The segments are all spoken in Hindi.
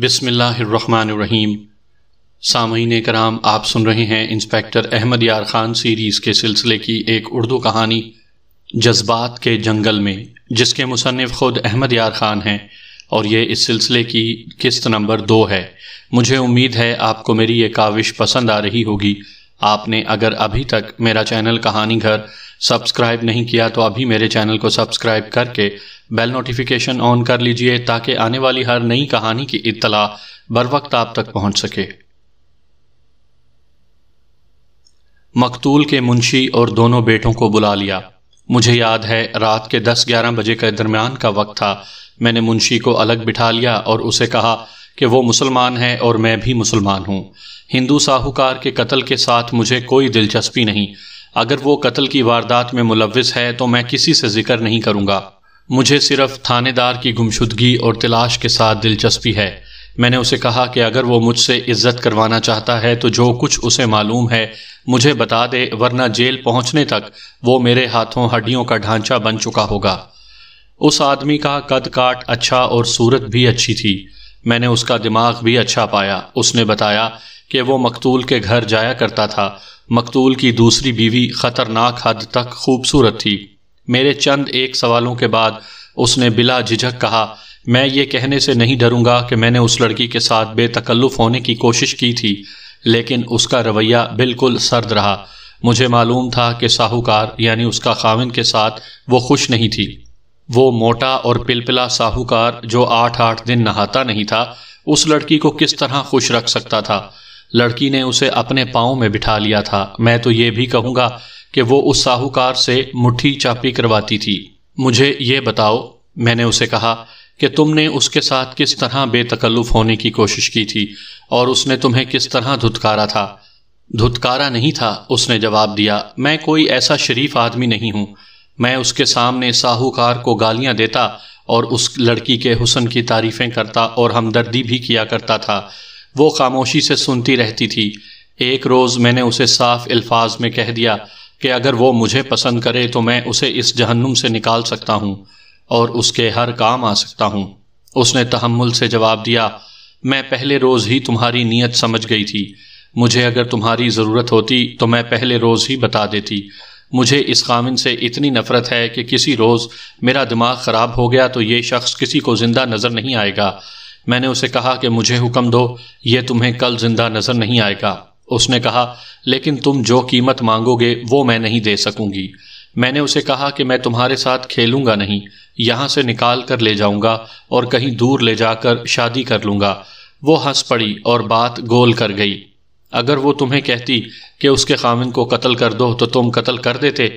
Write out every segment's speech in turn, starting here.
बसमीम सामीन कराम आप सुन रहे हैं इंस्पेक्टर अहमद यार खान सीरीज़ के सिलसिले की एक उर्दू कहानी जज्बात के जंगल में जिसके मुसनफ़ ख़ुद अहमद यार खान हैं और ये इस सिलसिले की किस्त नंबर दो है मुझे उम्मीद है आपको मेरी ये काविश पसंद आ रही होगी आपने अगर अभी तक मेरा चैनल कहानी घर सब्सक्राइब नहीं किया तो अभी मेरे चैनल को सब्सक्राइब करके बेल नोटिफिकेशन ऑन कर लीजिए ताकि आने वाली हर नई कहानी की इतला बर वक्त आप तक पहुंच सके मकतूल के मुंशी और दोनों बेटों को बुला लिया मुझे याद है रात के 10-11 बजे के दरमियान का वक्त था मैंने मुंशी को अलग बिठा लिया और उसे कहा कि वो मुसलमान है और मैं भी मुसलमान हूँ हिंदू साहूकार के कत्ल के साथ मुझे कोई दिलचस्पी नहीं अगर वो कत्ल की वारदात में मुलविस है तो मैं किसी से जिक्र नहीं करूंगा मुझे सिर्फ थानेदार की गुमशुदगी और तलाश के साथ दिलचस्पी है मैंने उसे कहा कि अगर वो मुझसे इज्जत करवाना चाहता है तो जो कुछ उसे मालूम है मुझे बता दे वरना जेल पहुंचने तक वो मेरे हाथों हड्डियों का ढांचा बन चुका होगा उस आदमी का कद काट अच्छा और सूरत भी अच्छी थी मैंने उसका दिमाग भी अच्छा पाया उसने बताया कि वो मकतूल के घर जाया करता था मकतूल की दूसरी बीवी खतरनाक हद तक खूबसूरत थी मेरे चंद एक सवालों के बाद उसने बिला झिझक कहा मैं ये कहने से नहीं डरूंगा कि मैंने उस लड़की के साथ बेतकल्लुफ़ होने की कोशिश की थी लेकिन उसका रवैया बिल्कुल सर्द रहा मुझे मालूम था कि साहूकार यानी उसका खाविन के साथ वो खुश नहीं थी वो मोटा और पिलपिला साहूकार जो आठ आठ दिन नहाता नहीं था उस लड़की को किस तरह खुश रख सकता था लड़की ने उसे अपने पाँव में बिठा लिया था मैं तो ये भी कहूँगा कि वो उस साहूकार से मुट्ठी चापी करवाती थी मुझे ये बताओ मैंने उसे कहा कि तुमने उसके साथ किस तरह बेतकल्लुफ होने की कोशिश की थी और उसने तुम्हें किस तरह धुतकारा था धुतकारा नहीं था उसने जवाब दिया मैं कोई ऐसा शरीफ आदमी नहीं हूं मैं उसके सामने साहूकार को गालियाँ देता और उस लड़की के हुसन की तारीफ़ें करता और हमदर्दी भी किया करता था वो खामोशी से सुनती रहती थी एक रोज़ मैंने उसे साफ अल्फाज में कह दिया कि अगर वो मुझे पसंद करे तो मैं उसे इस जहन्नुम से निकाल सकता हूँ और उसके हर काम आ सकता हूँ उसने तहमुल से जवाब दिया मैं पहले रोज़ ही तुम्हारी नीयत समझ गई थी मुझे अगर तुम्हारी ज़रूरत होती तो मैं पहले रोज़ ही बता देती मुझे इस खामिन से इतनी नफ़रत है कि किसी रोज़ मेरा दिमाग ख़राब हो गया तो ये शख्स किसी को ज़िंदा नज़र नहीं आएगा मैंने उसे कहा कि मुझे हुक्म दो ये तुम्हें कल जिंदा नजर नहीं आएगा उसने कहा लेकिन तुम जो कीमत मांगोगे वो मैं नहीं दे सकूंगी मैंने उसे कहा कि मैं तुम्हारे साथ खेलूंगा नहीं यहां से निकाल कर ले जाऊंगा और कहीं दूर ले जाकर शादी कर लूंगा वो हंस पड़ी और बात गोल कर गई अगर वो तुम्हें कहती कि उसके खामिन को कत्ल कर दो तो तुम कत्ल कर देते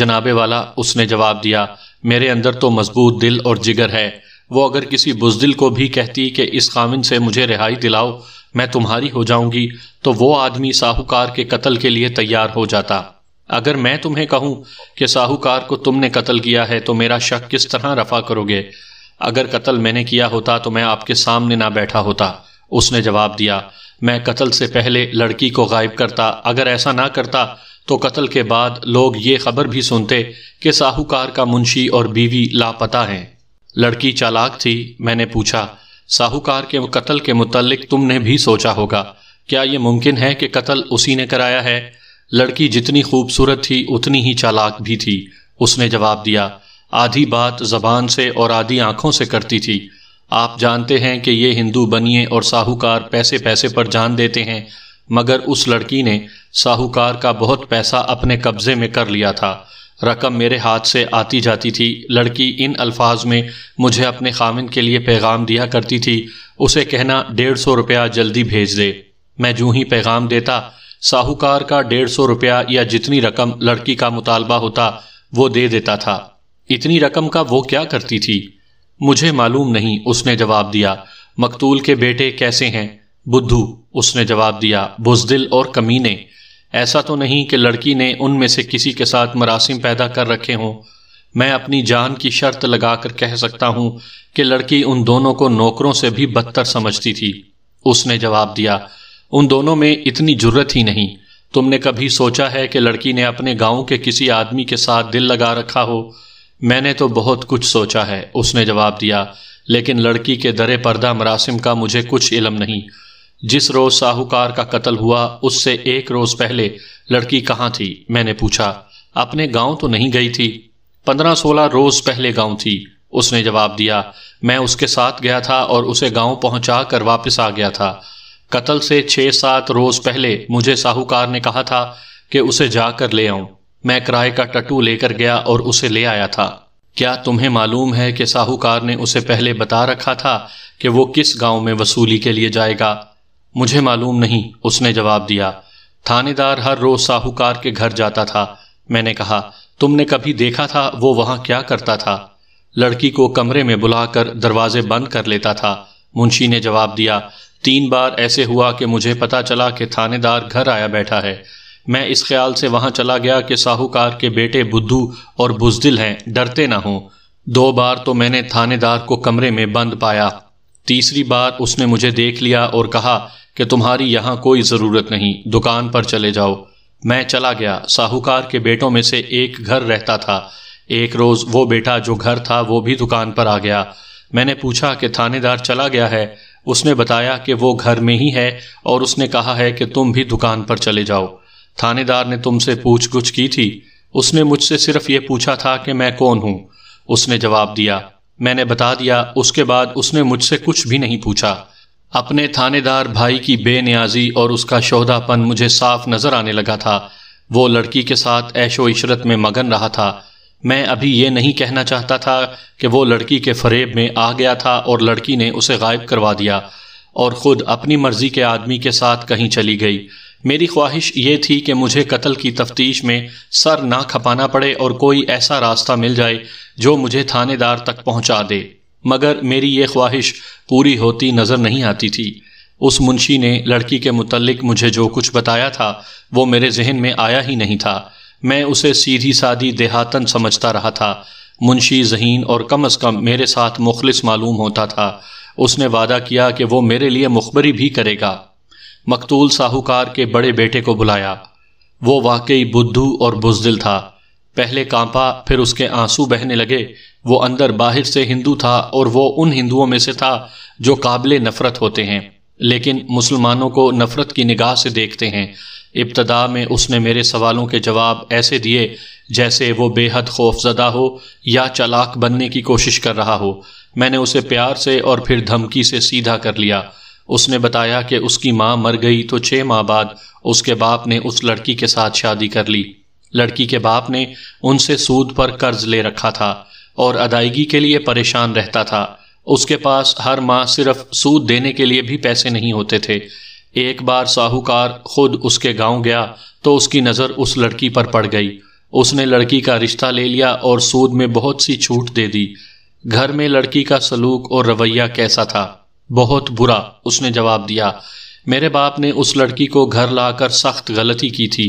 जनाबे वाला उसने जवाब दिया मेरे अंदर तो मजबूत दिल और जिगर है वो अगर किसी बुजदिल को भी कहती कि इस खामिन से मुझे रिहाई दिलाओ मैं तुम्हारी हो जाऊंगी तो वो आदमी साहूकार के कत्ल के लिए तैयार हो जाता अगर मैं तुम्हें कहूं कि साहूकार को तुमने कत्ल किया है तो मेरा शक किस तरह रफा करोगे अगर कत्ल मैंने किया होता तो मैं आपके सामने ना बैठा होता उसने जवाब दिया मैं कत्ल से पहले लड़की को गायब करता अगर ऐसा ना करता तो कत्ल के बाद लोग ये खबर भी सुनते कि साहूकार का मुंशी और बीवी लापता हैं लड़की चालाक थी मैंने पूछा साहूकार के कत्ल के मुतलक तुमने भी सोचा होगा क्या यह मुमकिन है कि कत्ल उसी ने कराया है लड़की जितनी खूबसूरत थी उतनी ही चालाक भी थी उसने जवाब दिया आधी बात जबान से और आधी आंखों से करती थी आप जानते हैं कि ये हिंदू बनिए और साहूकार पैसे पैसे पर जान देते हैं मगर उस लड़की ने साहूकार का बहुत पैसा अपने कब्जे में कर लिया था रकम मेरे हाथ से आती जाती थी लड़की इन अल्फाज में मुझे अपने खामिन के लिए पैगाम दिया करती थी उसे कहना डेढ़ सौ रुपया जल्दी भेज दे मैं जू ही पैगाम देता साहूकार का डेढ़ सौ रुपया या जितनी रकम लड़की का मुतालबा होता वो दे देता था इतनी रकम का वो क्या करती थी मुझे मालूम नहीं उसने जवाब दिया मकतूल के बेटे कैसे हैं बुद्धू उसने जवाब दिया बुजदिल और कमीने ऐसा तो नहीं कि लड़की ने उनमें से किसी के साथ मरासिम पैदा कर रखे हों मैं अपनी जान की शर्त लगाकर कह सकता हूं कि लड़की उन दोनों को नौकरों से भी बदतर समझती थी उसने जवाब दिया उन दोनों में इतनी जुर्रत ही नहीं तुमने कभी सोचा है कि लड़की ने अपने गांव के किसी आदमी के साथ दिल लगा रखा हो मैंने तो बहुत कुछ सोचा है उसने जवाब दिया लेकिन लड़की के दरे पर्दा मरासिम का मुझे कुछ इलम नहीं जिस रोज साहूकार का कत्ल हुआ उससे एक रोज पहले लड़की कहाँ थी मैंने पूछा अपने गांव तो नहीं गई थी पंद्रह सोलह रोज पहले गांव थी उसने जवाब दिया मैं उसके साथ गया था और उसे गांव पहुंचा कर वापस आ गया था कत्ल से छह सात रोज पहले मुझे साहूकार ने कहा था कि उसे जाकर ले आऊं मैं किराए का टटू लेकर गया और उसे ले आया था क्या तुम्हें मालूम है कि साहूकार ने उसे पहले बता रखा था कि वो किस गांव में वसूली के लिए जाएगा मुझे मालूम नहीं उसने जवाब दिया थानेदार हर रोज साहूकार के घर जाता था मैंने कहा तुमने कभी देखा था वो वहां क्या करता था लड़की को कमरे में बुलाकर दरवाजे बंद कर लेता था मुंशी ने जवाब दिया तीन बार ऐसे हुआ कि मुझे पता चला कि थानेदार घर आया बैठा है मैं इस ख्याल से वहां चला गया कि साहूकार के बेटे बुद्धू और बुजदिल हैं डरते ना हों दो बार तो मैंने थानेदार को कमरे में बंद पाया तीसरी बार उसने मुझे देख लिया और कहा कि तुम्हारी यहाँ कोई ज़रूरत नहीं दुकान पर चले जाओ मैं चला गया साहूकार के बेटों में से एक घर रहता था एक रोज़ वो बेटा जो घर था वो भी दुकान पर आ गया मैंने पूछा कि थानेदार चला गया है उसने बताया कि वो घर में ही है और उसने कहा है कि तुम भी दुकान पर चले जाओ थानेदार ने तुमसे पूछ गुछ की थी उसने मुझसे सिर्फ ये पूछा था कि मैं कौन हूँ उसने जवाब दिया मैंने बता दिया उसके बाद उसने मुझसे कुछ भी नहीं पूछा अपने थानेदार भाई की बेनियाजी और उसका शोहदापन मुझे साफ नजर आने लगा था वो लड़की के साथ ऐशो इशरत में मगन रहा था मैं अभी ये नहीं कहना चाहता था कि वो लड़की के फरेब में आ गया था और लड़की ने उसे गायब करवा दिया और ख़ुद अपनी मर्ज़ी के आदमी के साथ कहीं चली गई मेरी ख्वाहिश ये थी कि मुझे कत्ल की तफ्तीश में सर ना खपाना पड़े और कोई ऐसा रास्ता मिल जाए जो मुझे थानेदार तक पहुंचा दे मगर मेरी ये ख्वाहिश पूरी होती नज़र नहीं आती थी उस मुंशी ने लड़की के मुतलक मुझे जो कुछ बताया था वो मेरे जहन में आया ही नहीं था मैं उसे सीधी सादी देहातन समझता रहा था मुंशी जहीन और कम अज़ कम मेरे साथ मुखलिस मालूम होता था उसने वादा किया कि वो मेरे लिए मुखबरी भी करेगा मकतूल साहूकार के बड़े बेटे को बुलाया वो वाकई बुद्धू और बुजदिल था पहले कांपा फिर उसके आंसू बहने लगे वो अंदर बाहर से हिंदू था और वो उन हिंदुओं में से था जो काबिल नफरत होते हैं लेकिन मुसलमानों को नफरत की निगाह से देखते हैं इब्तदा में उसने मेरे सवालों के जवाब ऐसे दिए जैसे वो बेहद खौफजदा हो या चालाक बनने की कोशिश कर रहा हो मैंने उसे प्यार से और फिर धमकी से सीधा कर लिया उसने बताया कि उसकी माँ मर गई तो छः माह बाद उसके बाप ने उस लड़की के साथ शादी कर ली लड़की के बाप ने उनसे सूद पर कर्ज ले रखा था और अदायगी के लिए परेशान रहता था उसके पास हर माह सिर्फ सूद देने के लिए भी पैसे नहीं होते थे एक बार साहूकार खुद उसके गांव गया तो उसकी नज़र उस लड़की पर पड़ गई उसने लड़की का रिश्ता ले लिया और सूद में बहुत सी छूट दे दी घर में लड़की का सलूक और रवैया कैसा था बहुत बुरा उसने जवाब दिया मेरे बाप ने उस लड़की को घर लाकर सख्त गलती की थी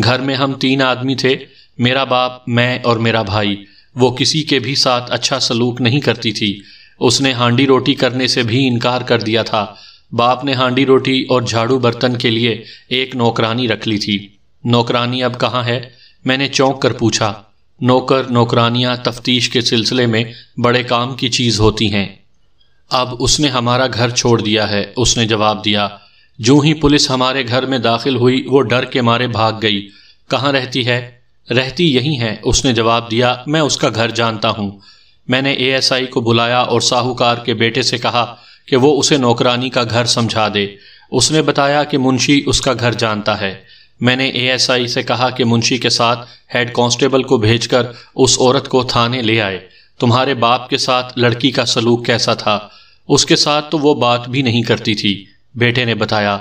घर में हम तीन आदमी थे मेरा बाप मैं और मेरा भाई वो किसी के भी साथ अच्छा सलूक नहीं करती थी उसने हांडी रोटी करने से भी इनकार कर दिया था बाप ने हांडी रोटी और झाड़ू बर्तन के लिए एक नौकरानी रख ली थी नौकरानी अब कहाँ है मैंने चौंक कर पूछा नौकर नौकरानियाँ तफ्तीश के सिलसिले में बड़े काम की चीज होती हैं अब उसने हमारा घर छोड़ दिया है उसने जवाब दिया जो ही पुलिस हमारे घर में दाखिल हुई वो डर के मारे भाग गई कहाँ रहती है रहती यही है उसने जवाब दिया मैं उसका घर जानता हूँ मैंने एएसआई को बुलाया और साहूकार के बेटे से कहा कि वो उसे नौकरानी का घर समझा दे उसने बताया कि मुंशी उसका घर जानता है मैंने एएसआई से कहा कि मुंशी के साथ हेड कांस्टेबल को भेजकर उस औरत को थाने ले आए तुम्हारे बाप के साथ लड़की का सलूक कैसा था उसके साथ तो वो बात भी नहीं करती थी बेटे ने बताया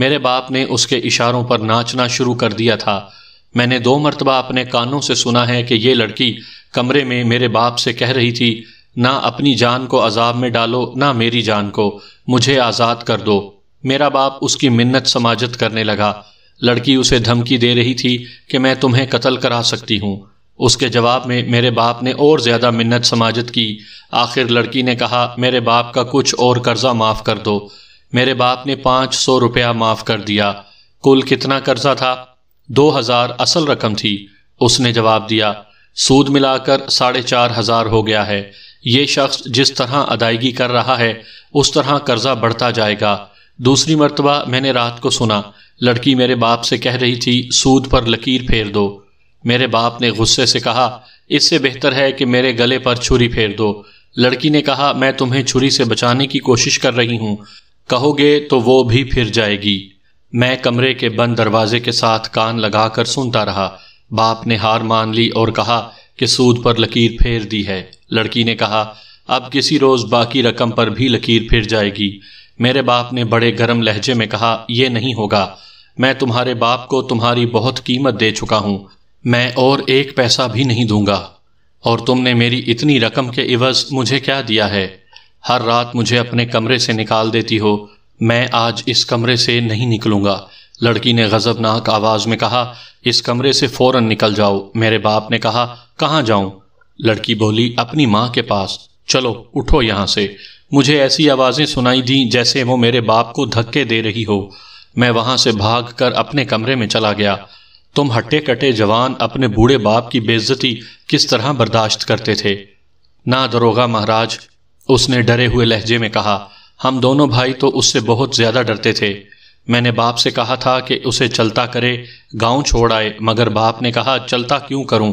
मेरे बाप ने उसके इशारों पर नाचना शुरू कर दिया था मैंने दो मरतबा अपने कानों से सुना है कि ये लड़की कमरे में मेरे बाप से कह रही थी ना अपनी जान को अजाब में डालो ना मेरी जान को मुझे आज़ाद कर दो मेरा बाप उसकी मिन्नत समाजत करने लगा लड़की उसे धमकी दे रही थी कि मैं तुम्हें कत्ल करा सकती हूँ उसके जवाब में मेरे बाप ने और ज़्यादा मिन्नत समाजत की आखिर लड़की ने कहा मेरे बाप का कुछ और कर्जा माफ़ कर दो मेरे बाप ने पांच सौ रुपया माफ कर दिया कुल कितना कर्जा था दो हजार असल रकम थी उसने जवाब दिया सूद मिलाकर साढ़े चार हजार हो गया है ये शख्स जिस तरह अदायगी कर रहा है उस तरह कर्जा बढ़ता जाएगा दूसरी मरतबा मैंने रात को सुना लड़की मेरे बाप से कह रही थी सूद पर लकीर फेर दो मेरे बाप ने गुस्से से कहा इससे बेहतर है कि मेरे गले पर छुरी फेर दो लड़की ने कहा मैं तुम्हें छुरी से बचाने की कोशिश कर रही हूँ कहोगे तो वो भी फिर जाएगी मैं कमरे के बंद दरवाजे के साथ कान लगाकर सुनता रहा बाप ने हार मान ली और कहा कि सूद पर लकीर फेर दी है लड़की ने कहा अब किसी रोज बाकी रकम पर भी लकीर फिर जाएगी मेरे बाप ने बड़े गर्म लहजे में कहा यह नहीं होगा मैं तुम्हारे बाप को तुम्हारी बहुत कीमत दे चुका हूं मैं और एक पैसा भी नहीं दूंगा और तुमने मेरी इतनी रकम के इवज मुझे क्या दिया है हर रात मुझे अपने कमरे से निकाल देती हो मैं आज इस कमरे से नहीं निकलूंगा लड़की ने गजबनाक आवाज में कहा इस कमरे से फौरन निकल जाओ मेरे बाप ने कहा कहाँ जाऊं लड़की बोली अपनी माँ के पास चलो उठो यहां से मुझे ऐसी आवाजें सुनाई दी जैसे वो मेरे बाप को धक्के दे रही हो मैं वहां से भाग कर अपने कमरे में चला गया तुम हट्टे कटे जवान अपने बूढ़े बाप की बेइज्जती किस तरह बर्दाश्त करते थे ना दरोगा महाराज उसने डरे हुए लहजे में कहा हम दोनों भाई तो उससे बहुत ज्यादा डरते थे मैंने बाप से कहा था कि उसे चलता करे गांव छोड़ आए मगर बाप ने कहा चलता क्यों करूं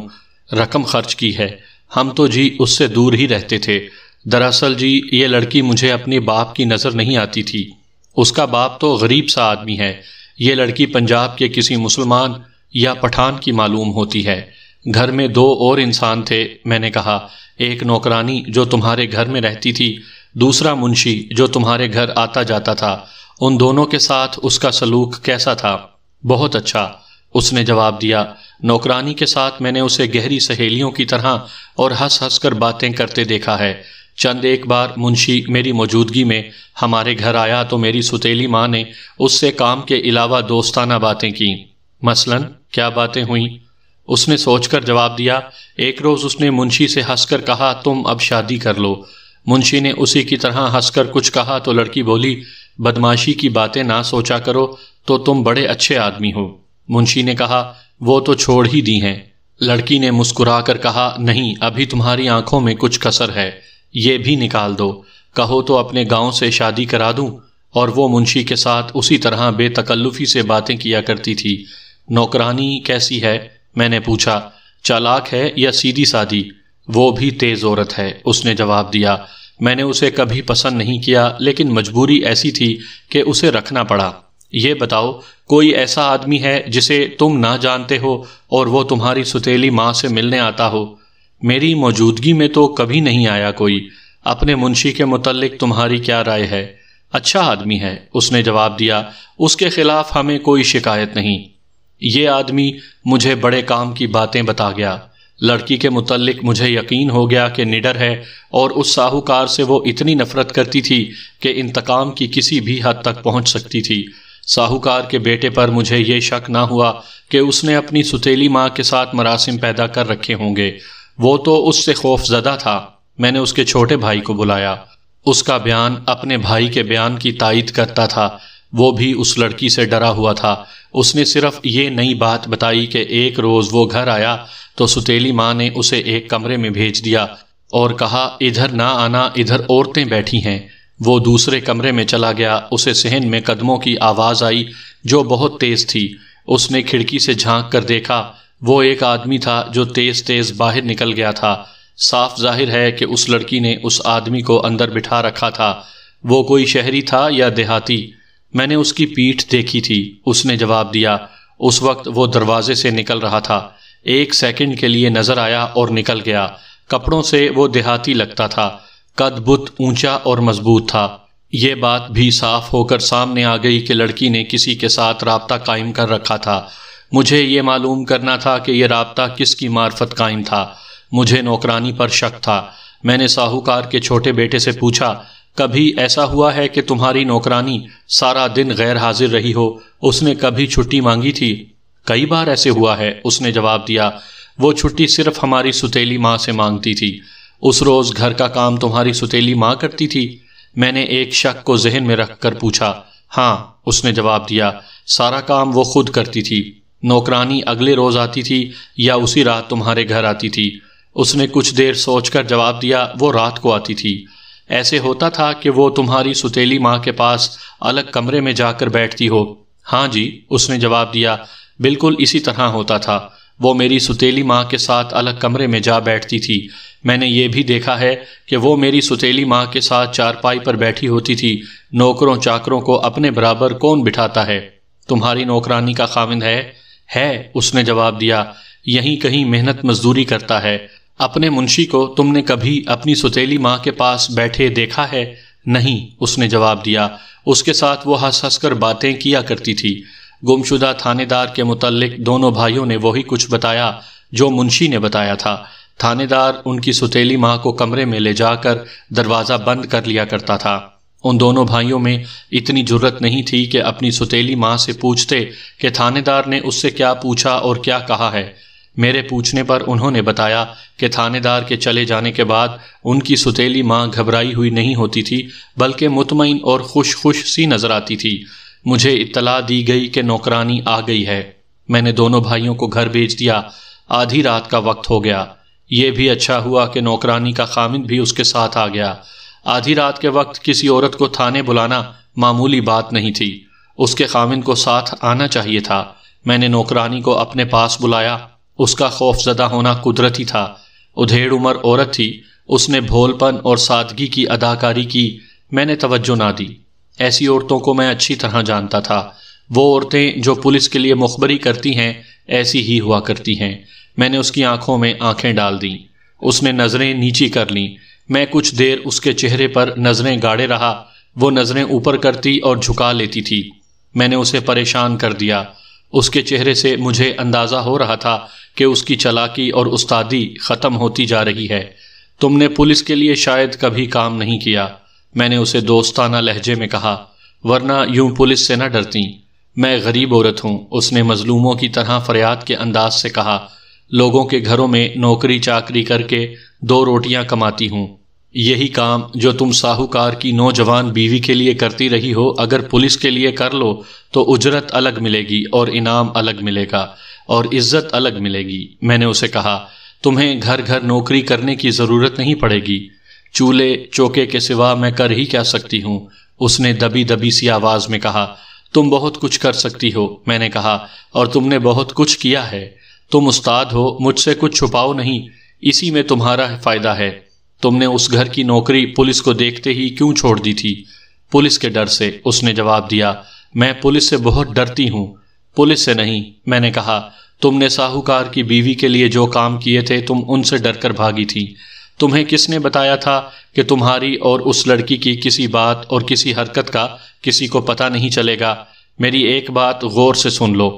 रकम खर्च की है हम तो जी उससे दूर ही रहते थे दरअसल जी ये लड़की मुझे अपने बाप की नज़र नहीं आती थी उसका बाप तो गरीब सा आदमी है ये लड़की पंजाब के किसी मुसलमान या पठान की मालूम होती है घर में दो और इंसान थे मैंने कहा एक नौकरानी जो तुम्हारे घर में रहती थी दूसरा मुंशी जो तुम्हारे घर आता जाता था उन दोनों के साथ उसका सलूक कैसा था बहुत अच्छा उसने जवाब दिया नौकरानी के साथ मैंने उसे गहरी सहेलियों की तरह और हंस हंस कर बातें करते देखा है चंद एक बार मुंशी मेरी मौजूदगी में हमारे घर आया तो मेरी सुतीली माँ ने उससे काम के अलावा दोस्ताना बातें की मसलन क्या बातें हुई उसने सोचकर जवाब दिया एक रोज उसने मुंशी से हंसकर कहा तुम अब शादी कर लो मुंशी ने उसी की तरह हंसकर कुछ कहा तो लड़की बोली बदमाशी की बातें ना सोचा करो तो तुम बड़े अच्छे आदमी हो मुंशी ने कहा वो तो छोड़ ही दी हैं लड़की ने मुस्कुरा कर कहा नहीं अभी तुम्हारी आंखों में कुछ कसर है ये भी निकाल दो कहो तो अपने गांव से शादी करा दूं और वो मुंशी के साथ उसी तरह बेतकल्लुफी से बातें किया करती थी नौकरानी कैसी है मैंने पूछा चालाक है या सीधी सादी वो भी तेज औरत है उसने जवाब दिया मैंने उसे कभी पसंद नहीं किया लेकिन मजबूरी ऐसी थी कि उसे रखना पड़ा ये बताओ कोई ऐसा आदमी है जिसे तुम ना जानते हो और वो तुम्हारी सुतीली माँ से मिलने आता हो मेरी मौजूदगी में तो कभी नहीं आया कोई अपने मुंशी के मुतलक तुम्हारी क्या राय है अच्छा आदमी है उसने जवाब दिया उसके खिलाफ हमें कोई शिकायत नहीं ये आदमी मुझे बड़े काम की बातें बता गया लड़की के मुतलक मुझे यकीन हो गया कि निडर है और उस साहूकार से वो इतनी नफरत करती थी कि इंतकाम की किसी भी हद तक पहुंच सकती थी साहूकार के बेटे पर मुझे ये शक ना हुआ कि उसने अपनी सुतीली माँ के साथ मरासिम पैदा कर रखे होंगे वो तो उससे खौफजदा था मैंने उसके छोटे भाई को बुलाया उसका बयान अपने भाई के बयान की तायद करता था वो भी उस लड़की से डरा हुआ था उसने सिर्फ ये नई बात बताई कि एक रोज वो घर आया तो सुतीली माँ ने उसे एक कमरे में भेज दिया और कहा इधर ना आना इधर औरतें बैठी हैं वो दूसरे कमरे में चला गया उसे सहन में कदमों की आवाज आई जो बहुत तेज थी उसने खिड़की से झांक कर देखा वो एक आदमी था जो तेज तेज बाहर निकल गया था साफ जाहिर है कि उस लड़की ने उस आदमी को अंदर बिठा रखा था वो कोई शहरी था या देहाती मैंने उसकी पीठ देखी थी उसने जवाब दिया उस वक्त वो दरवाजे से निकल रहा था एक सेकंड के लिए नजर आया और निकल गया कपड़ों से वो देहाती लगता था कद बुत ऊंचा और मजबूत था ये बात भी साफ होकर सामने आ गई कि लड़की ने किसी के साथ रबता कायम कर रखा था मुझे ये मालूम करना था कि यह रबता किसकी मार्फत कायम था मुझे नौकरानी पर शक था मैंने साहूकार के छोटे बेटे से पूछा कभी ऐसा हुआ है कि तुम्हारी नौकरानी सारा दिन गैर हाजिर रही हो उसने कभी छुट्टी मांगी थी कई बार ऐसे हुआ है उसने जवाब दिया वो छुट्टी सिर्फ हमारी सुतीली माँ से मांगती थी उस रोज घर का काम तुम्हारी सुतीली माँ करती थी मैंने एक शक को जहन में रखकर पूछा हाँ उसने जवाब दिया सारा काम वो खुद करती थी नौकरानी अगले रोज आती थी या उसी रात तुम्हारे घर आती थी उसने कुछ देर सोचकर जवाब दिया वो रात को आती थी ऐसे होता था कि वो तुम्हारी सुतीली माँ के पास अलग कमरे में जाकर बैठती हो हाँ जी उसने जवाब दिया बिल्कुल इसी तरह होता था वो मेरी सुतीली माँ के साथ अलग कमरे में जा बैठती थी मैंने ये भी देखा है कि वो मेरी सुतीली माँ के साथ चारपाई पर बैठी होती थी नौकरों चाकरों को अपने बराबर कौन बिठाता है तुम्हारी नौकरानी का खाविंद है है उसने जवाब दिया यहीं कहीं मेहनत मजदूरी करता है अपने मुंशी को तुमने कभी अपनी सुतेली माँ के पास बैठे देखा है नहीं उसने जवाब दिया उसके साथ वो हंस हंसकर बातें किया करती थी गुमशुदा थानेदार के मुतलक दोनों भाइयों ने वही कुछ बताया जो मुंशी ने बताया था थानेदार उनकी सुतेली माँ को कमरे में ले जाकर दरवाज़ा बंद कर लिया करता था उन दोनों भाइयों में इतनी जरूरत नहीं थी कि अपनी सुतेली माँ से पूछते कि थानेदार ने उससे क्या पूछा और क्या कहा है मेरे पूछने पर उन्होंने बताया कि थानेदार के चले जाने के बाद उनकी सुतीली माँ घबराई हुई नहीं होती थी बल्कि मुतमिन और खुश खुश सी नजर आती थी मुझे इतला दी गई कि नौकरानी आ गई है मैंने दोनों भाइयों को घर भेज दिया आधी रात का वक्त हो गया ये भी अच्छा हुआ कि नौकरानी का खामिद भी उसके साथ आ गया आधी रात के वक्त किसी औरत को थाने बुलाना मामूली बात नहीं थी उसके खामिन को साथ आना चाहिए था मैंने नौकरानी को अपने पास बुलाया उसका खौफ ज़दा होना कुदरती था उधेड़ उमर औरत थी उसने भोलपन और सादगी की अदाकारी की मैंने तवज्जो ना दी ऐसी औरतों को मैं अच्छी तरह जानता था वो औरतें जो पुलिस के लिए मुखबरी करती हैं ऐसी ही हुआ करती हैं मैंने उसकी आंखों में आंखें डाल दी उसने नज़रें नीची कर लीं मैं कुछ देर उसके चेहरे पर नज़रें गाड़े रहा वो नज़रें ऊपर करती और झुका लेती थी मैंने उसे परेशान कर दिया उसके चेहरे से मुझे अंदाज़ा हो रहा था कि उसकी चलाकी और उस्तादी ख़त्म होती जा रही है तुमने पुलिस के लिए शायद कभी काम नहीं किया मैंने उसे दोस्ताना लहजे में कहा वरना यूं पुलिस से ना डरती मैं गरीब औरत हूँ उसने मजलूमों की तरह फरियाद के अंदाज से कहा लोगों के घरों में नौकरी चाकरी करके दो रोटियां कमाती हूं यही काम जो तुम साहूकार की नौजवान बीवी के लिए करती रही हो अगर पुलिस के लिए कर लो तो उजरत अलग मिलेगी और इनाम अलग मिलेगा और इज्जत अलग मिलेगी मैंने उसे कहा तुम्हें घर घर नौकरी करने की जरूरत नहीं पड़ेगी चूल्हे चौके के सिवा मैं कर ही क्या सकती हूँ उसने दबी दबी सी आवाज में कहा तुम बहुत कुछ कर सकती हो मैंने कहा और तुमने बहुत कुछ किया है तुम उस्ताद हो मुझसे कुछ छुपाओ नहीं इसी में तुम्हारा फायदा है तुमने उस घर की नौकरी पुलिस को देखते ही क्यों छोड़ दी थी पुलिस के डर से उसने जवाब दिया मैं पुलिस से बहुत डरती हूँ पुलिस से नहीं मैंने कहा तुमने साहूकार की बीवी के लिए जो काम किए थे तुम उनसे डरकर भागी थी तुम्हें किसने बताया था कि तुम्हारी और उस लड़की की किसी बात और किसी हरकत का किसी को पता नहीं चलेगा मेरी एक बात गौर से सुन लो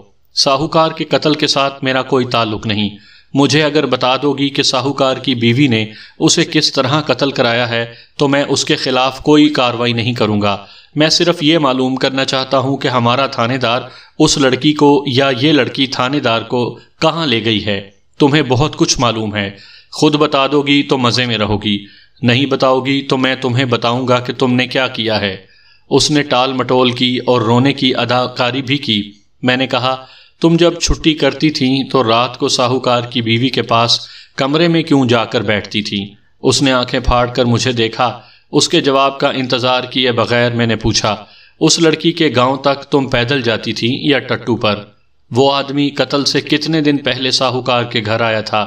साहूकार के कत्ल के साथ मेरा कोई ताल्लुक नहीं मुझे अगर बता दोगी कि साहूकार की बीवी ने उसे किस तरह कत्ल कराया है तो मैं उसके खिलाफ कोई कार्रवाई नहीं करूंगा मैं सिर्फ ये मालूम करना चाहता हूँ कि हमारा थानेदार उस लड़की को या ये लड़की थानेदार को कहाँ ले गई है तुम्हें बहुत कुछ मालूम है खुद बता दोगी तो मज़े में रहोगी नहीं बताओगी तो मैं तुम्हें बताऊंगा कि तुमने क्या किया है उसने टाल मटोल की और रोने की अदाकारी भी की मैंने कहा तुम जब छुट्टी करती थी तो रात को साहूकार की बीवी के पास कमरे में क्यों जाकर बैठती थी उसने आंखें फाड़ कर मुझे देखा उसके जवाब का इंतज़ार किए बगैर मैंने पूछा उस लड़की के गांव तक तुम पैदल जाती थी या टट्टू पर वो आदमी कत्ल से कितने दिन पहले साहूकार के घर आया था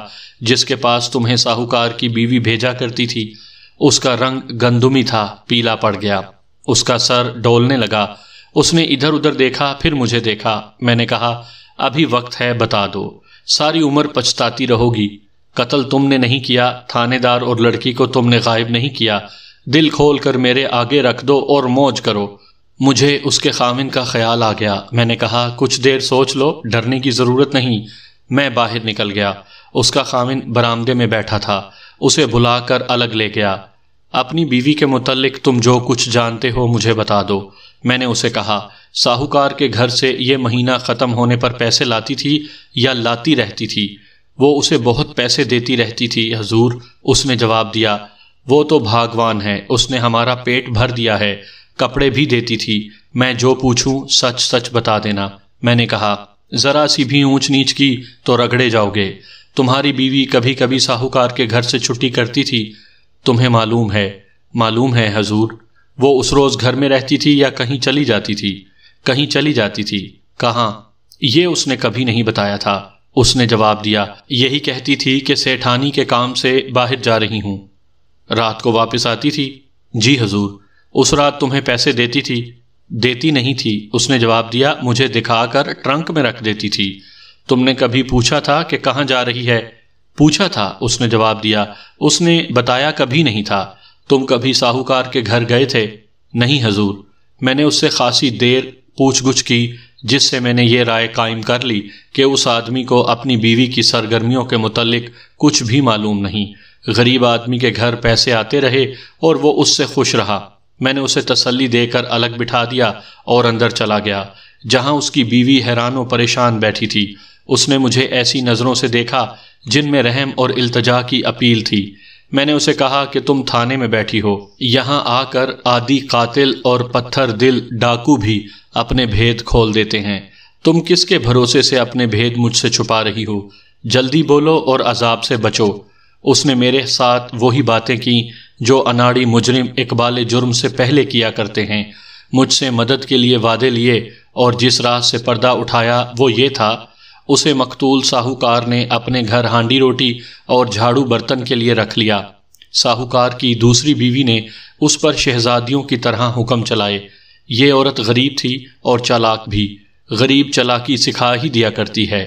जिसके पास तुम्हें साहूकार की बीवी भेजा करती थी उसका रंग गंदुमी था पीला पड़ गया उसका सर डोलने लगा उसने इधर उधर देखा फिर मुझे देखा मैंने कहा अभी वक्त है बता दो सारी उम्र पछताती रहोगी कत्ल तुमने नहीं किया थानेदार और लड़की को तुमने गायब नहीं किया दिल खोल कर मेरे आगे रख दो और मौज करो मुझे उसके खामिन का ख्याल आ गया मैंने कहा कुछ देर सोच लो डरने की ज़रूरत नहीं मैं बाहर निकल गया उसका खामिन बरामदे में बैठा था उसे बुलाकर अलग ले गया अपनी बीवी के मुतलक तुम जो कुछ जानते हो मुझे बता दो मैंने उसे कहा साहूकार के घर से ये महीना ख़त्म होने पर पैसे लाती थी या लाती रहती थी वो उसे बहुत पैसे देती रहती थी हजूर उसने जवाब दिया वो तो भागवान है उसने हमारा पेट भर दिया है कपड़े भी देती थी मैं जो पूछूं सच सच बता देना मैंने कहा जरा सी भी ऊंच नीच की तो रगड़े जाओगे तुम्हारी बीवी कभी कभी साहूकार के घर से छुट्टी करती थी तुम्हें मालूम है मालूम है हजूर वो उस रोज घर में रहती थी या कहीं चली जाती थी कहीं चली जाती थी कहा ये उसने कभी नहीं बताया था उसने जवाब दिया यही कहती थी कि सेठानी के काम से बाहर जा रही हूं रात को वापस आती थी जी हजूर उस रात तुम्हें पैसे देती थी देती नहीं थी उसने जवाब दिया मुझे दिखाकर ट्रंक में रख देती थी तुमने कभी पूछा था कि कहाँ जा रही है पूछा था उसने जवाब दिया उसने बताया कभी नहीं था तुम कभी साहूकार के घर गए थे नहीं हजूर मैंने उससे खासी देर पूछ गुछ की जिससे मैंने ये राय कायम कर ली कि उस आदमी को अपनी बीवी की सरगर्मियों के मुतलक कुछ भी मालूम नहीं गरीब आदमी के घर पैसे आते रहे और वो उससे खुश रहा मैंने उसे तसल्ली देकर अलग बिठा दिया और अंदर चला गया जहां उसकी बीवी हैरान परेशान बैठी थी उसने मुझे ऐसी नज़रों से देखा जिनमें रहम और अल्तजा की अपील थी मैंने उसे कहा कि तुम थाने में बैठी हो यहाँ आकर आदि कातिल और पत्थर दिल डाकू भी अपने भेद खोल देते हैं तुम किसके भरोसे से अपने भेद मुझसे छुपा रही हो जल्दी बोलो और अजाब से बचो उसने मेरे साथ वही बातें की जो अनाड़ी मुजरिम इकबाल जुर्म से पहले किया करते हैं मुझसे मदद के लिए वादे लिए और जिस राह से पर्दा उठाया वो ये था उसे मकतूल साहूकार ने अपने घर हांडी रोटी और झाड़ू बर्तन के लिए रख लिया साहूकार की दूसरी बीवी ने उस पर शहजादियों की तरह हुक्म चलाए ये औरत गरीब थी और चालाक भी गरीब चलाकी सिखा ही दिया करती है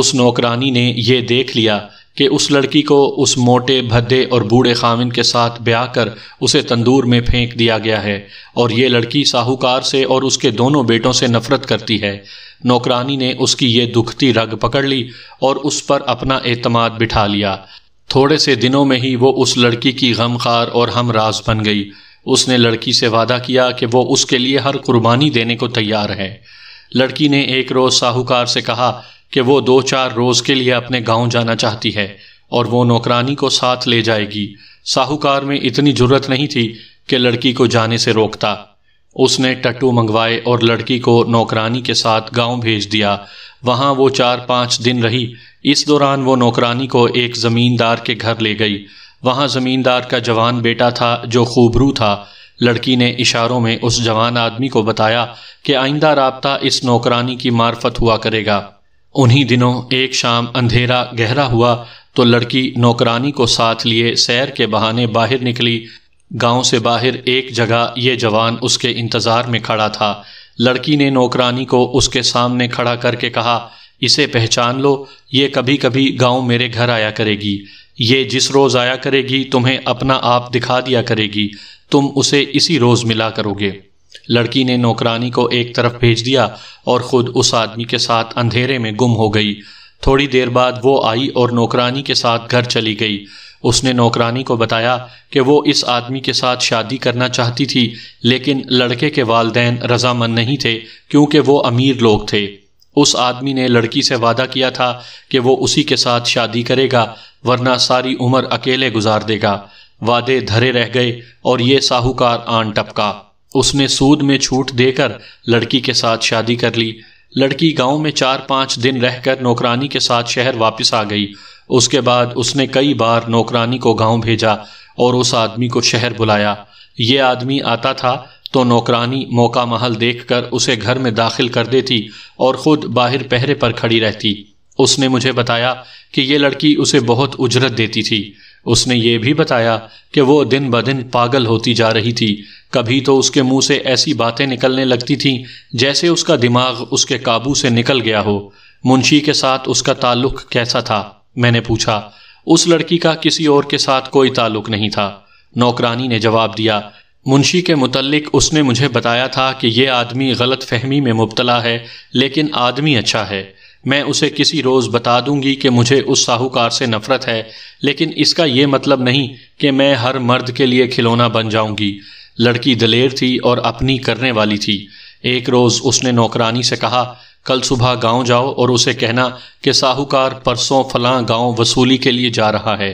उस नौकरानी ने यह देख लिया कि उस लड़की को उस मोटे भद्दे और बूढ़े खाविन के साथ ब्याह कर उसे तंदूर में फेंक दिया गया है और ये लड़की साहूकार से और उसके दोनों बेटों से नफरत करती है नौकरानी ने उसकी ये दुखती रग पकड़ ली और उस पर अपना एतमाद बिठा लिया थोड़े से दिनों में ही वो उस लड़की की गमखार और हम राज बन गई उसने लड़की से वादा किया कि वो उसके लिए हर कुर्बानी देने को तैयार है लड़की ने एक रोज़ साहूकार से कहा कि वो दो चार रोज के लिए अपने गांव जाना चाहती है और वो नौकरानी को साथ ले जाएगी साहूकार में इतनी ज़रूरत नहीं थी कि लड़की को जाने से रोकता उसने टट्टू मंगवाए और लड़की को नौकरानी के साथ गांव भेज दिया वहां वो चार पांच दिन रही इस दौरान वो नौकरानी को एक जमींदार के घर ले गई वहां जमींदार का जवान बेटा था जो खूबरू था लड़की ने इशारों में उस जवान आदमी को बताया कि आइंदा रबता इस नौकरानी की मार्फत हुआ करेगा उन्हीं दिनों एक शाम अंधेरा गहरा हुआ तो लड़की नौकरानी को साथ लिए सैर के बहाने बाहर निकली गांव से बाहर एक जगह ये जवान उसके इंतज़ार में खड़ा था लड़की ने नौकरानी को उसके सामने खड़ा करके कहा इसे पहचान लो ये कभी कभी गांव मेरे घर आया करेगी ये जिस रोज़ आया करेगी तुम्हें अपना आप दिखा दिया करेगी तुम उसे इसी रोज़ मिला करोगे लड़की ने नौकरानी को एक तरफ भेज दिया और ख़ुद उस आदमी के साथ अंधेरे में गुम हो गई थोड़ी देर बाद वो आई और नौकरानी के साथ घर चली गई उसने नौकरानी को बताया कि वो इस आदमी के साथ शादी करना चाहती थी लेकिन लड़के के वालदेन रजामंद नहीं थे क्योंकि वो अमीर लोग थे उस आदमी ने लड़की से वादा किया था कि वो उसी के साथ शादी करेगा वरना सारी उम्र अकेले गुजार देगा वादे धरे रह गए और ये साहूकार आन टपका उसने सूद में छूट देकर लड़की के साथ शादी कर ली लड़की गांव में चार पांच दिन रहकर नौकरानी के साथ शहर वापस आ गई उसके बाद उसने कई बार नौकरानी को गांव भेजा और उस आदमी को शहर बुलाया ये आदमी आता था तो नौकरानी मौका महल देखकर उसे घर में दाखिल कर देती और खुद बाहर पहरे पर खड़ी रहती उसने मुझे बताया कि ये लड़की उसे बहुत उजरत देती थी उसने ये भी बताया कि वो दिन ब दिन पागल होती जा रही थी कभी तो उसके मुंह से ऐसी बातें निकलने लगती थीं जैसे उसका दिमाग उसके काबू से निकल गया हो मुंशी के साथ उसका ताल्लुक कैसा था मैंने पूछा उस लड़की का किसी और के साथ कोई ताल्लुक नहीं था नौकरानी ने जवाब दिया मुंशी के मुतलक उसने मुझे बताया था कि यह आदमी गलत फहमी में मुबतला है लेकिन आदमी अच्छा है मैं उसे किसी रोज़ बता दूंगी कि मुझे उस साहूकार से नफरत है लेकिन इसका ये मतलब नहीं कि मैं हर मर्द के लिए खिलौना बन जाऊंगी लड़की दलेर थी और अपनी करने वाली थी एक रोज़ उसने नौकरानी से कहा कल सुबह गांव जाओ और उसे कहना कि साहूकार परसों फलां गांव वसूली के लिए जा रहा है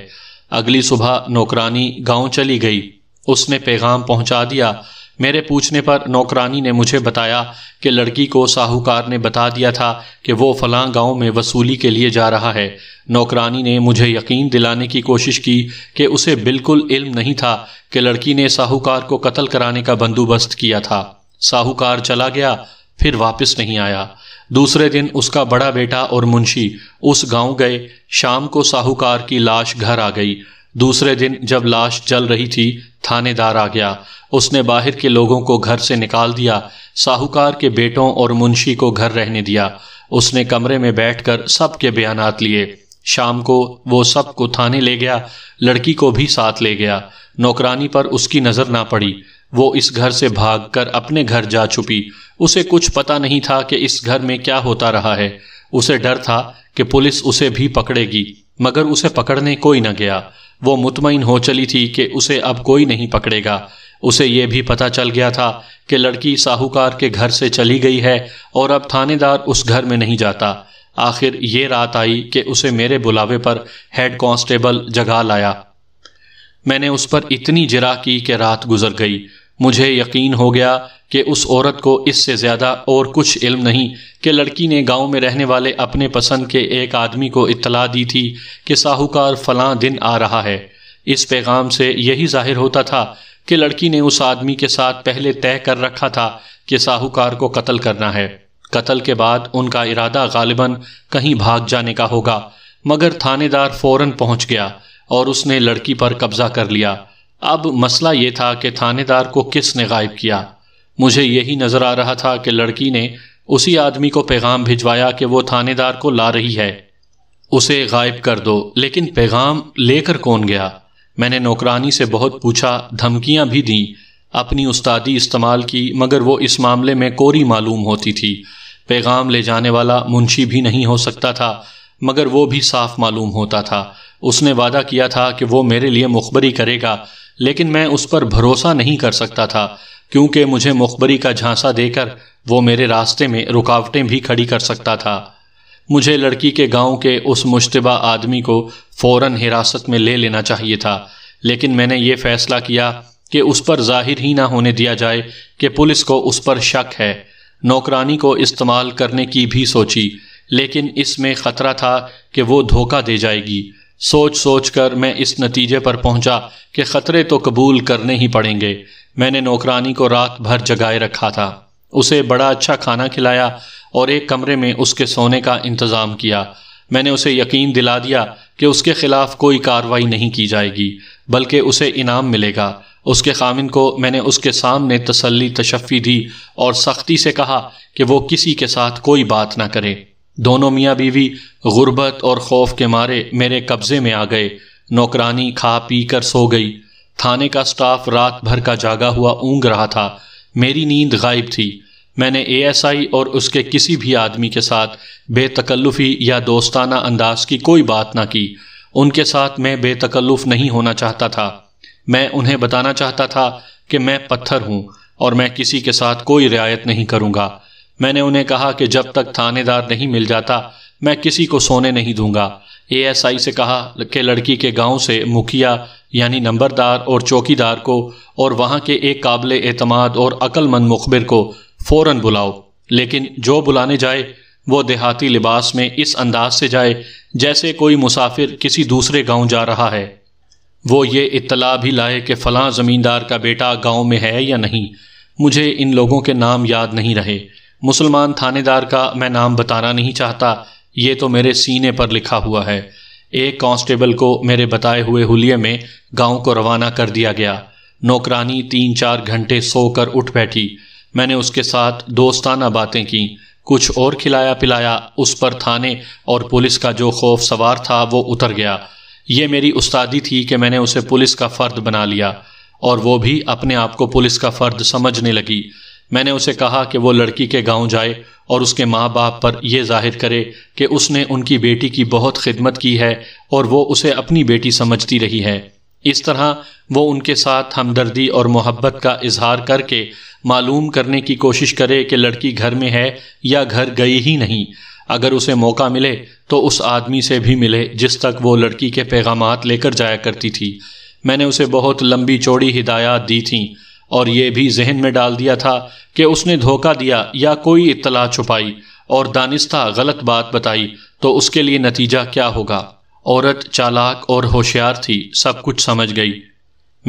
अगली सुबह नौकरानी गांव चली गई उसने पैगाम पहुंचा दिया मेरे पूछने पर नौकरानी ने मुझे बताया कि लड़की को साहूकार ने बता दिया था कि वो फलां गांव में वसूली के लिए जा रहा है नौकरानी ने मुझे यकीन दिलाने की कोशिश की कि उसे बिल्कुल इल्म नहीं था कि लड़की ने साहूकार को कत्ल कराने का बंदोबस्त किया था साहूकार चला गया फिर वापस नहीं आया दूसरे दिन उसका बड़ा बेटा और मुंशी उस गांव गए शाम को साहूकार की लाश घर आ गई दूसरे दिन जब लाश जल रही थी थानेदार आ गया उसने बाहर के लोगों को घर से निकाल दिया साहूकार के बेटों और मुंशी को घर रहने दिया उसने कमरे में बैठकर सबके बयान लिए शाम को वो सबको थाने ले गया लड़की को भी साथ ले गया नौकरानी पर उसकी नज़र ना पड़ी वो इस घर से भागकर अपने घर जा छुपी उसे कुछ पता नहीं था कि इस घर में क्या होता रहा है उसे डर था कि पुलिस उसे भी पकड़ेगी मगर उसे पकड़ने कोई न गया वो मुतमिन हो चली थी कि उसे अब कोई नहीं पकड़ेगा उसे यह भी पता चल गया था कि लड़की साहूकार के घर से चली गई है और अब थानेदार उस घर में नहीं जाता आखिर ये रात आई कि उसे मेरे बुलावे पर हेड कांस्टेबल जगा लाया मैंने उस पर इतनी जिरा की कि रात गुजर गई मुझे यकीन हो गया कि उस औरत को इससे ज़्यादा और कुछ इल्म नहीं कि लड़की ने गांव में रहने वाले अपने पसंद के एक आदमी को इतला दी थी कि साहूकार फलां दिन आ रहा है इस पैगाम से यही जाहिर होता था कि लड़की ने उस आदमी के साथ पहले तय कर रखा था कि साहूकार को कत्ल करना है कत्ल के बाद उनका इरादा गालिबा कहीं भाग जाने का होगा मगर थानेदार फौरन पहुंच गया और उसने लड़की पर कब्जा कर लिया अब मसला ये था कि थानेदार को किसने गायब किया मुझे यही नज़र आ रहा था कि लड़की ने उसी आदमी को पैगाम भिजवाया कि वो थानेदार को ला रही है उसे गायब कर दो लेकिन पैगाम लेकर कौन गया मैंने नौकरानी से बहुत पूछा धमकियां भी दी अपनी उस्तादी इस्तेमाल की मगर वो इस मामले में कोरी मालूम होती थी पैगाम ले जाने वाला मुंशी भी नहीं हो सकता था मगर वो भी साफ मालूम होता था उसने वादा किया था कि वो मेरे लिए मुखबरी करेगा लेकिन मैं उस पर भरोसा नहीं कर सकता था क्योंकि मुझे मुखबरी का झांसा देकर वो मेरे रास्ते में रुकावटें भी खड़ी कर सकता था मुझे लड़की के गांव के उस मुशतबा आदमी को फौरन हिरासत में ले लेना चाहिए था लेकिन मैंने ये फैसला किया कि उस पर जाहिर ही ना होने दिया जाए कि पुलिस को उस पर शक है नौकरानी को इस्तेमाल करने की भी सोची लेकिन इसमें ख़तरा था कि वो धोखा दे जाएगी सोच सोच कर मैं इस नतीजे पर पहुंचा कि खतरे तो कबूल करने ही पड़ेंगे मैंने नौकरानी को रात भर जगाए रखा था उसे बड़ा अच्छा खाना खिलाया और एक कमरे में उसके सोने का इंतज़ाम किया मैंने उसे यकीन दिला दिया कि उसके खिलाफ कोई कार्रवाई नहीं की जाएगी बल्कि उसे इनाम मिलेगा उसके खामिन को मैंने उसके सामने तसल्ली तशफ़ी दी और सख्ती से कहा कि वो किसी के साथ कोई बात ना करे दोनों मियाँ बीवी गुर्बत और खौफ के मारे मेरे कब्जे में आ गए नौकरानी खा पी कर सो गई थाने का स्टाफ रात भर का जागा हुआ ऊँग रहा था मेरी नींद गायब थी मैंने एएसआई और उसके किसी भी आदमी के साथ बेतकल्लुफ़ी या दोस्ताना अंदाज की कोई बात ना की उनके साथ मैं बेतकल्लुफ़ नहीं होना चाहता था मैं उन्हें बताना चाहता था कि मैं पत्थर हूँ और मैं किसी के साथ कोई रियायत नहीं करूँगा मैंने उन्हें कहा कि जब तक थानेदार नहीं मिल जाता मैं किसी को सोने नहीं दूंगा एएसआई से कहा कि लड़की के गांव से मुखिया यानी नंबरदार और चौकीदार को और वहां के एक काबिल एतमाद और अक्लमंद मुखबिर को फौरन बुलाओ लेकिन जो बुलाने जाए वो देहाती लिबास में इस अंदाज से जाए जैसे कोई मुसाफिर किसी दूसरे गांव जा रहा है वो ये इत्तला भी लाए कि फ़लां ज़मींदार का बेटा गांव में है या नहीं मुझे इन लोगों के नाम याद नहीं रहे मुसलमान थानेदार का मैं नाम बताना नहीं चाहता ये तो मेरे सीने पर लिखा हुआ है एक कांस्टेबल को मेरे बताए हुए हुलिये में गांव को रवाना कर दिया गया नौकरानी तीन चार घंटे सोकर उठ बैठी मैंने उसके साथ दोस्ताना बातें की कुछ और खिलाया पिलाया उस पर थाने और पुलिस का जो खौफ सवार था वो उतर गया ये मेरी उस्तादी थी कि मैंने उसे पुलिस का फ़र्द बना लिया और वो भी अपने आप को पुलिस का फ़र्द समझने लगी मैंने उसे कहा कि वो लड़की के गांव जाए और उसके माँ बाप पर यह जाहिर करे कि उसने उनकी बेटी की बहुत खिदमत की है और वो उसे अपनी बेटी समझती रही है इस तरह वो उनके साथ हमदर्दी और मोहब्बत का इजहार करके मालूम करने की कोशिश करे कि लड़की घर में है या घर गई ही नहीं अगर उसे मौका मिले तो उस आदमी से भी मिले जिस तक वो लड़की के पैगाम लेकर जाया करती थी मैंने उसे बहुत लंबी चौड़ी हिदायत दी थी और ये भी जहन में डाल दिया था कि उसने धोखा दिया या कोई इतला छुपाई और दानिस्ता गलत बात बताई तो उसके लिए नतीजा क्या होगा औरत चालाक और होशियार थी सब कुछ समझ गई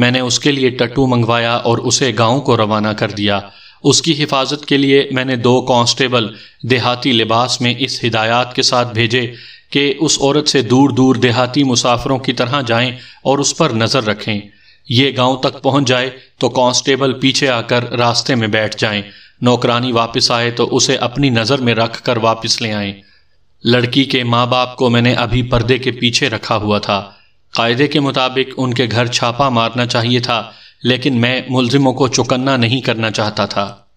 मैंने उसके लिए टट्टू मंगवाया और उसे गांव को रवाना कर दिया उसकी हिफाजत के लिए मैंने दो कांस्टेबल देहाती लिबास में इस हिदायत के साथ भेजे कि उस औरत से दूर दूर देहाती मुसाफरों की तरह जाएं और उस पर नज़र रखें ये गांव तक पहुंच जाए तो कांस्टेबल पीछे आकर रास्ते में बैठ जाएं, नौकरानी वापस आए तो उसे अपनी नज़र में रख कर वापस ले आए लड़की के माँ बाप को मैंने अभी पर्दे के पीछे रखा हुआ था कायदे के मुताबिक उनके घर छापा मारना चाहिए था लेकिन मैं मुलजिमों को चुकन्ना नहीं करना चाहता था